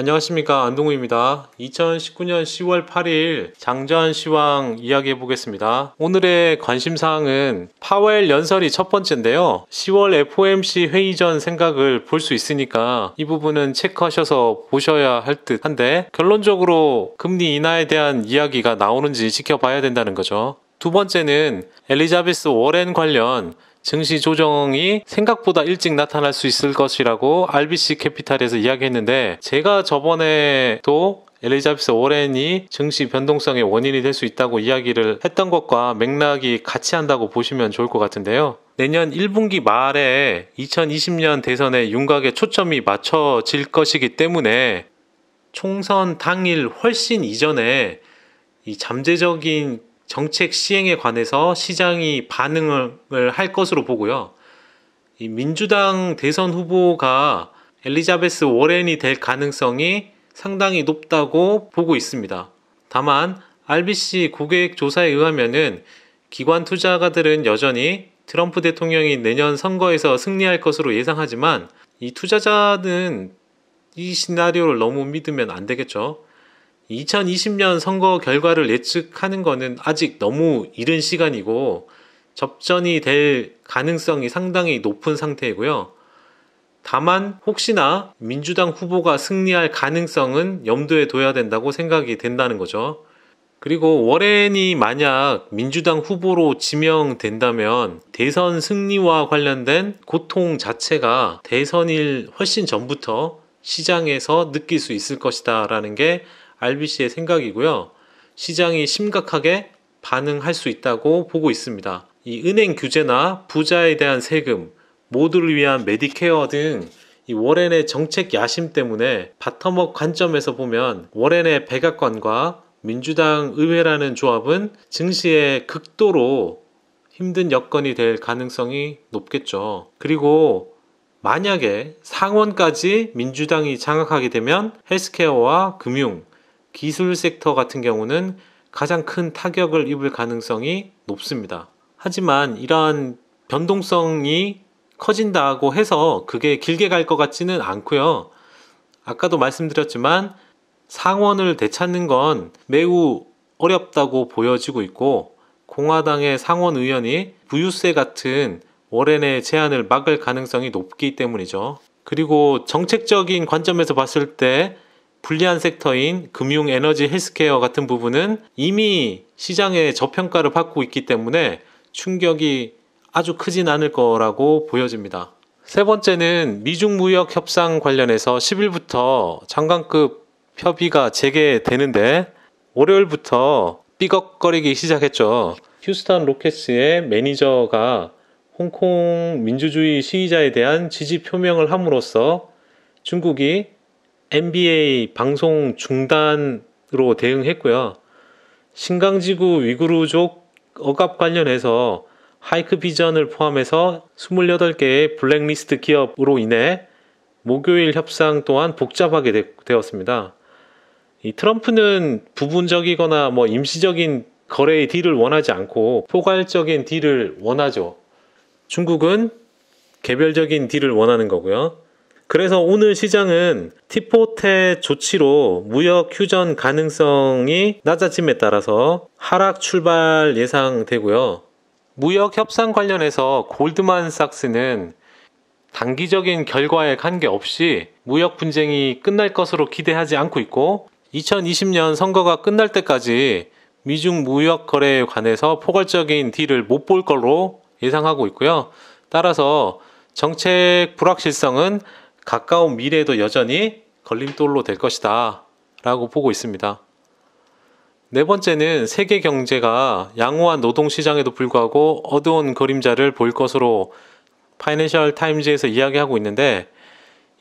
안녕하십니까 안동우입니다. 2019년 10월 8일 장전 시황 이야기해 보겠습니다. 오늘의 관심 사항은 파월 연설이 첫 번째인데요. 10월 FOMC 회의 전 생각을 볼 수 있으니까 이 부분은 체크하셔서 보셔야 할 듯한데 결론적으로 금리 인하에 대한 이야기가 나오는지 지켜봐야 된다는 거죠. 두 번째는 엘리자베스 워렌 관련 증시 조정이 생각보다 일찍 나타날 수 있을 것이라고 RBC 캐피탈에서 이야기했는데 제가 저번에도 엘리자베스 오렌이 증시 변동성의 원인이 될 수 있다고 이야기를 했던 것과 맥락이 같이 한다고 보시면 좋을 것 같은데요. 내년 1분기 말에 2020년 대선에 윤곽에 초점이 맞춰질 것이기 때문에 총선 당일 훨씬 이전에 이 잠재적인 정책 시행에 관해서 시장이 반응을 할 것으로 보고요. 이 민주당 대선 후보가 엘리자베스 워렌이 될 가능성이 상당히 높다고 보고 있습니다. 다만 RBC 고객 조사에 의하면은 기관 투자가들은 여전히 트럼프 대통령이 내년 선거에서 승리할 것으로 예상하지만 이 투자자는 이 시나리오를 너무 믿으면 안 되겠죠. 2020년 선거 결과를 예측하는 거는 아직 너무 이른 시간이고 접전이 될 가능성이 상당히 높은 상태이고요. 다만 혹시나 민주당 후보가 승리할 가능성은 염두에 둬야 된다고 생각이 된다는 거죠. 그리고 워렌이 만약 민주당 후보로 지명된다면 대선 승리와 관련된 고통 자체가 대선일 훨씬 전부터 시장에서 느낄 수 있을 것이다라는 게 RBC의 생각이고요. 시장이 심각하게 반응할 수 있다고 보고 있습니다. 이 은행 규제나 부자에 대한 세금, 모두를 위한 메디케어 등 이 워렌의 정책 야심 때문에 바텀업 관점에서 보면 워렌의 백악관과 민주당 의회라는 조합은 증시에 극도로 힘든 여건이 될 가능성이 높겠죠. 그리고 만약에 상원까지 민주당이 장악하게 되면 헬스케어와 금융, 기술 섹터 같은 경우는 가장 큰 타격을 입을 가능성이 높습니다. 하지만 이러한 변동성이 커진다고 해서 그게 길게 갈 것 같지는 않고요. 아까도 말씀드렸지만 상원을 되찾는 건 매우 어렵다고 보여지고 있고 공화당의 상원 의원이 부유세 같은 월엔의 제한을 막을 가능성이 높기 때문이죠. 그리고 정책적인 관점에서 봤을 때 불리한 섹터인 금융, 에너지, 헬스케어 같은 부분은 이미 시장의 저평가를 받고 있기 때문에 충격이 아주 크진 않을 거라고 보여집니다. 세 번째는 미중 무역 협상 관련해서 10일부터 장관급 협의가 재개되는데 월요일부터 삐걱거리기 시작했죠. 휴스턴 로켓스의 매니저가 홍콩 민주주의 시위자에 대한 지지 표명을 함으로써 중국이 NBA 방송 중단으로 대응했고요. 신강지구 위구르족 억압 관련해서 하이크 비전을 포함해서 28개의 블랙리스트 기업으로 인해 목요일 협상 또한 복잡하게 되, 되었습니다. 이 트럼프는 부분적이거나 뭐 임시적인 거래의 딜을 원하지 않고 포괄적인 딜을 원하죠. 중국은 개별적인 딜을 원하는 거고요. 그래서 오늘 시장은 티포테 조치로 무역 휴전 가능성이 낮아짐에 따라서 하락 출발 예상되고요. 무역 협상 관련해서 골드만삭스는 단기적인 결과에 관계없이 무역 분쟁이 끝날 것으로 기대하지 않고 있고 2020년 선거가 끝날 때까지 미중 무역 거래에 관해서 포괄적인 딜을 못 볼 걸로 예상하고 있고요. 따라서 정책 불확실성은 가까운 미래에도 여전히 걸림돌로 될 것이다 라고 보고 있습니다. 네 번째는 세계 경제가 양호한 노동 시장에도 불구하고 어두운 그림자를 볼 것으로 파이낸셜 타임즈에서 이야기하고 있는데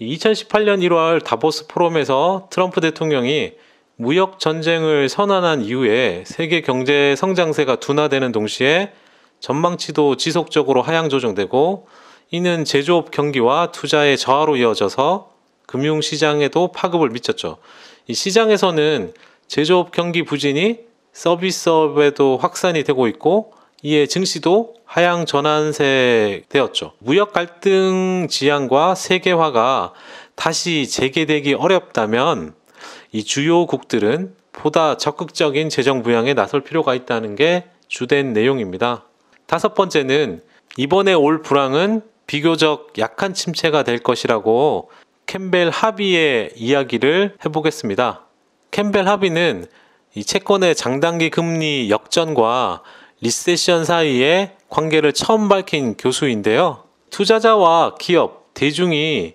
2018년 1월 다보스 포럼에서 트럼프 대통령이 무역 전쟁을 선언한 이후에 세계 경제 성장세가 둔화되는 동시에 전망치도 지속적으로 하향 조정되고 이는 제조업 경기와 투자의 저하로 이어져서 금융시장에도 파급을 미쳤죠. 이 시장에서는 제조업 경기 부진이 서비스업에도 확산이 되고 있고 이에 증시도 하향 전환세 되었죠. 무역 갈등 지향과 세계화가 다시 재개되기 어렵다면 이 주요국들은 보다 적극적인 재정 부양에 나설 필요가 있다는 게 주된 내용입니다. 다섯 번째는 이번에 올 불황은 비교적 약한 침체가 될 것이라고 캠벨 합의의 이야기를 해보겠습니다. 캠벨 합의는 이 채권의 장단기 금리 역전과 리세션 사이의 관계를 처음 밝힌 교수인데요. 투자자와 기업, 대중이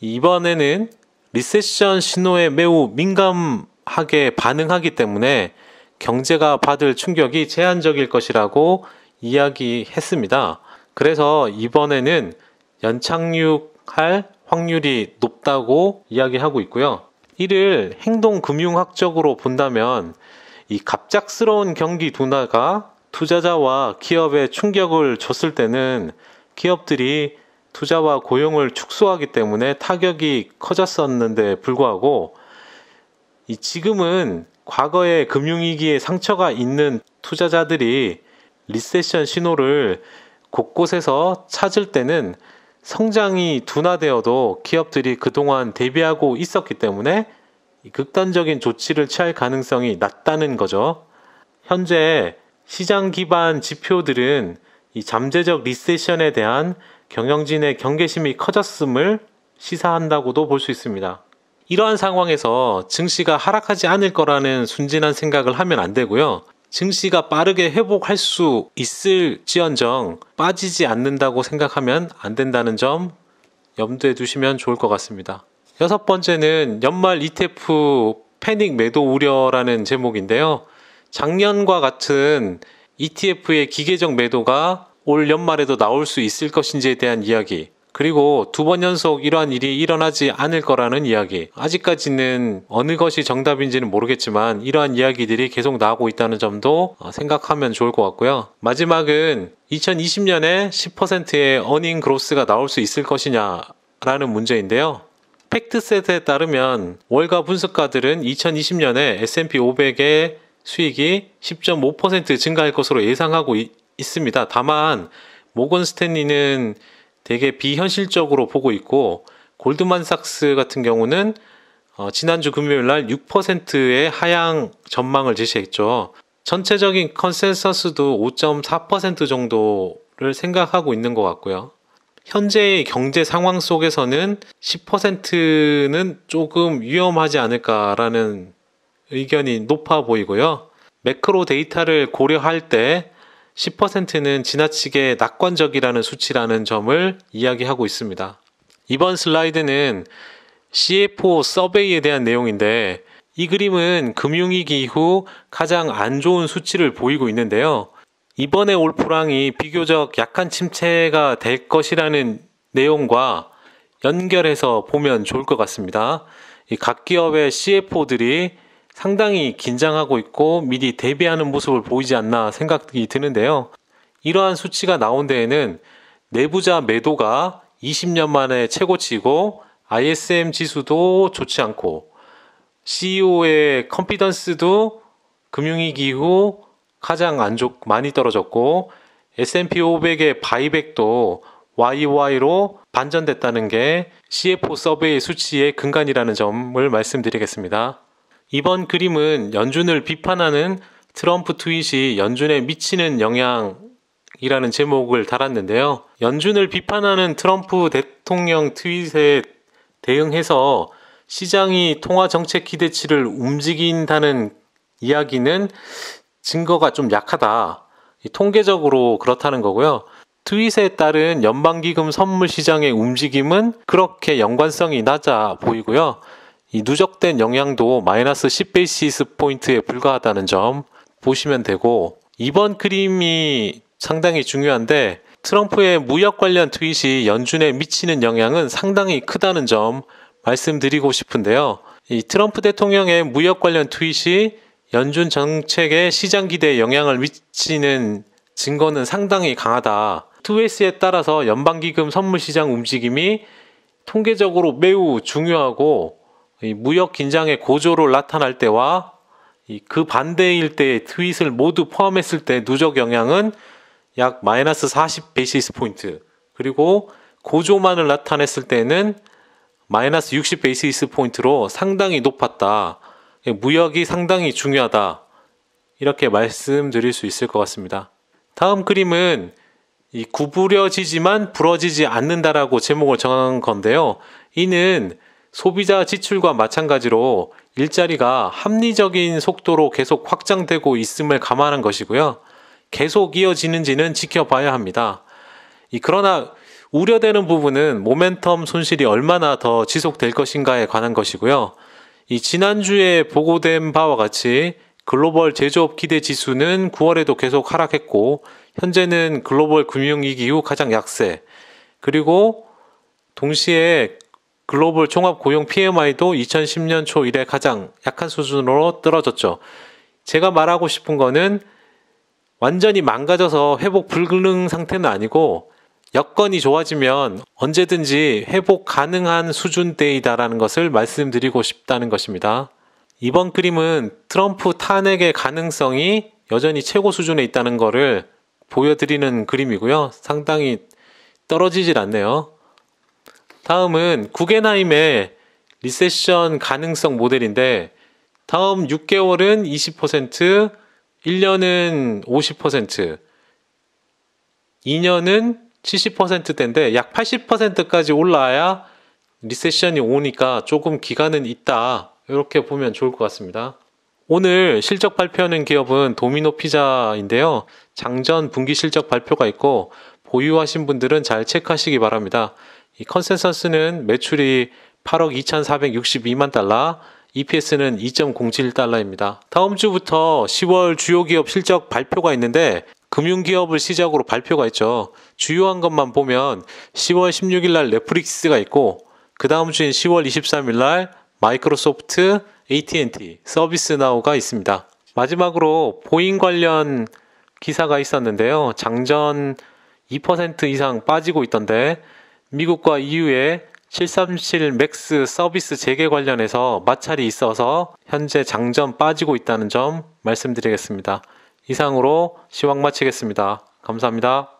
이번에는 리세션 신호에 매우 민감하게 반응하기 때문에 경제가 받을 충격이 제한적일 것이라고 이야기했습니다. 그래서 이번에는 연착륙할 확률이 높다고 이야기하고 있고요. 이를 행동금융학적으로 본다면 이 갑작스러운 경기 둔화가 투자자와 기업에 충격을 줬을 때는 기업들이 투자와 고용을 축소하기 때문에 타격이 커졌었는데 불구하고 이 지금은 과거의 금융위기의 상처가 있는 투자자들이 리세션 신호를 곳곳에서 찾을 때는 성장이 둔화되어도 기업들이 그동안 대비하고 있었기 때문에 극단적인 조치를 취할 가능성이 낮다는 거죠. 현재 시장 기반 지표들은 이 잠재적 리세션에 대한 경영진의 경계심이 커졌음을 시사한다고도 볼 수 있습니다. 이러한 상황에서 증시가 하락하지 않을 거라는 순진한 생각을 하면 안 되고요. 증시가 빠르게 회복할 수 있을지언정 빠지지 않는다고 생각하면 안 된다는 점 염두에 두시면 좋을 것 같습니다. 여섯 번째는 연말 ETF 패닉 매도 우려라는 제목인데요. 작년과 같은 ETF의 기계적 매도가 올 연말에도 나올 수 있을 것인지에 대한 이야기 그리고 두 번 연속 이러한 일이 일어나지 않을 거라는 이야기. 아직까지는 어느 것이 정답인지는 모르겠지만 이러한 이야기들이 계속 나오고 있다는 점도 어, 생각하면 좋을 것 같고요. 마지막은 2020년에 10%의 어닝 그로스가 나올 수 있을 것이냐라는 문제인데요. 팩트세트에 따르면 월가 분석가들은 2020년에 S&P 500의 수익이 10.5% 증가할 것으로 예상하고 있습니다. 다만 모건 스탠리는 되게 비현실적으로 보고 있고 골드만삭스 같은 경우는 어, 지난주 금요일 날 6%의 하향 전망을 제시했죠. 전체적인 컨센서스도 5.4% 정도를 생각하고 있는 것 같고요. 현재의 경제 상황 속에서는 10%는 조금 위험하지 않을까라는 의견이 높아 보이고요. 매크로 데이터를 고려할 때 10%는 지나치게 낙관적이라는 수치라는 점을 이야기하고 있습니다. 이번 슬라이드는 CFO 서베이에 대한 내용인데 이 그림은 금융위기 이후 가장 안 좋은 수치를 보이고 있는데요. 이번에 올 포랑이 비교적 약한 침체가 될 것이라는 내용과 연결해서 보면 좋을 것 같습니다. 각 기업의 CFO들이 상당히 긴장하고 있고 미리 대비하는 모습을 보이지 않나 생각이 드는데요. 이러한 수치가 나온 데에는 내부자 매도가 20년 만에 최고치고 ISM 지수도 좋지 않고 CEO의 컴피던스도 금융위기 후 가장 안 좋, 많이 떨어졌고 S&P 500의 바이백도 YY로 반전됐다는 게 CFO 서베이 수치의 근간이라는 점을 말씀드리겠습니다. 이번 그림은 연준을 비판하는 트럼프 트윗이 연준에 미치는 영향이라는 제목을 달았는데요. 연준을 비판하는 트럼프 대통령 트윗에 대응해서 시장이 통화 정책 기대치를 움직인다는 이야기는 증거가 좀 약하다. 통계적으로 그렇다는 거고요. 트윗에 따른 연방기금 선물 시장의 움직임은 그렇게 연관성이 낮아 보이고요. 이 누적된 영향도 마이너스 10베이시스 포인트에 불과하다는 점 보시면 되고 이번 그림이 상당히 중요한데 트럼프의 무역 관련 트윗이 연준에 미치는 영향은 상당히 크다는 점 말씀드리고 싶은데요. 이 트럼프 대통령의 무역 관련 트윗이 연준 정책의 시장 기대에 영향을 미치는 증거는 상당히 강하다. 트웨에 따라서 연방기금 선물 시장 움직임이 통계적으로 매우 중요하고 이 무역 긴장의 고조로 나타날 때와 그 반대일 때의 트윗을 모두 포함했을 때 누적 영향은 약 마이너스 40 베이시스 포인트 그리고 고조만을 나타냈을 때는 마이너스 60 베이시스 포인트로 상당히 높았다. 무역이 상당히 중요하다. 이렇게 말씀드릴 수 있을 것 같습니다. 다음 그림은 이 구부려지지만 부러지지 않는다라고 제목을 정한 건데요. 이는 소비자 지출과 마찬가지로 일자리가 합리적인 속도로 계속 확장되고 있음을 감안한 것이고요. 계속 이어지는지는 지켜봐야 합니다. 그러나 우려되는 부분은 모멘텀 손실이 얼마나 더 지속될 것인가에 관한 것이고요. 이 지난주에 보고된 바와 같이 글로벌 제조업 기대 지수는 9월에도 계속 하락했고 현재는 글로벌 금융위기 이후 가장 약세. 그리고 동시에 글로벌 종합 고용 PMI도 2010년 초 이래 가장 약한 수준으로 떨어졌죠. 제가 말하고 싶은 거는 완전히 망가져서 회복 불능 상태는 아니고 여건이 좋아지면 언제든지 회복 가능한 수준대이다라는 것을 말씀드리고 싶다는 것입니다. 이번 그림은 트럼프 탄핵의 가능성이 여전히 최고 수준에 있다는 것을 보여드리는 그림이고요. 상당히 떨어지질 않네요. 다음은 구겐하임의 리세션 가능성 모델인데 다음 6개월은 20%, 1년은 50%, 2년은 70%대인데 약 80%까지 올라야 리세션이 오니까 조금 기간은 있다. 이렇게 보면 좋을 것 같습니다. 오늘 실적 발표하는 기업은 도미노 피자인데요. 장전 분기 실적 발표가 있고 보유하신 분들은 잘 체크하시기 바랍니다. 이 컨센서스는 매출이 8억 2,462만 달러, EPS는 2.07달러입니다. 다음 주부터 10월 주요 기업 실적 발표가 있는데 금융기업을 시작으로 발표가 있죠. 주요한 것만 보면 10월 16일 날 넷플릭스가 있고 그 다음 주인 10월 23일 날 마이크로소프트, AT&T, 서비스나우가 있습니다. 마지막으로 보잉 관련 기사가 있었는데요. 장전 2% 이상 빠지고 있던데 미국과 EU의 737 맥스 서비스 재개 관련해서 마찰이 있어서 현재 장점 빠지고 있다는 점 말씀드리겠습니다. 이상으로 시황 마치겠습니다. 감사합니다.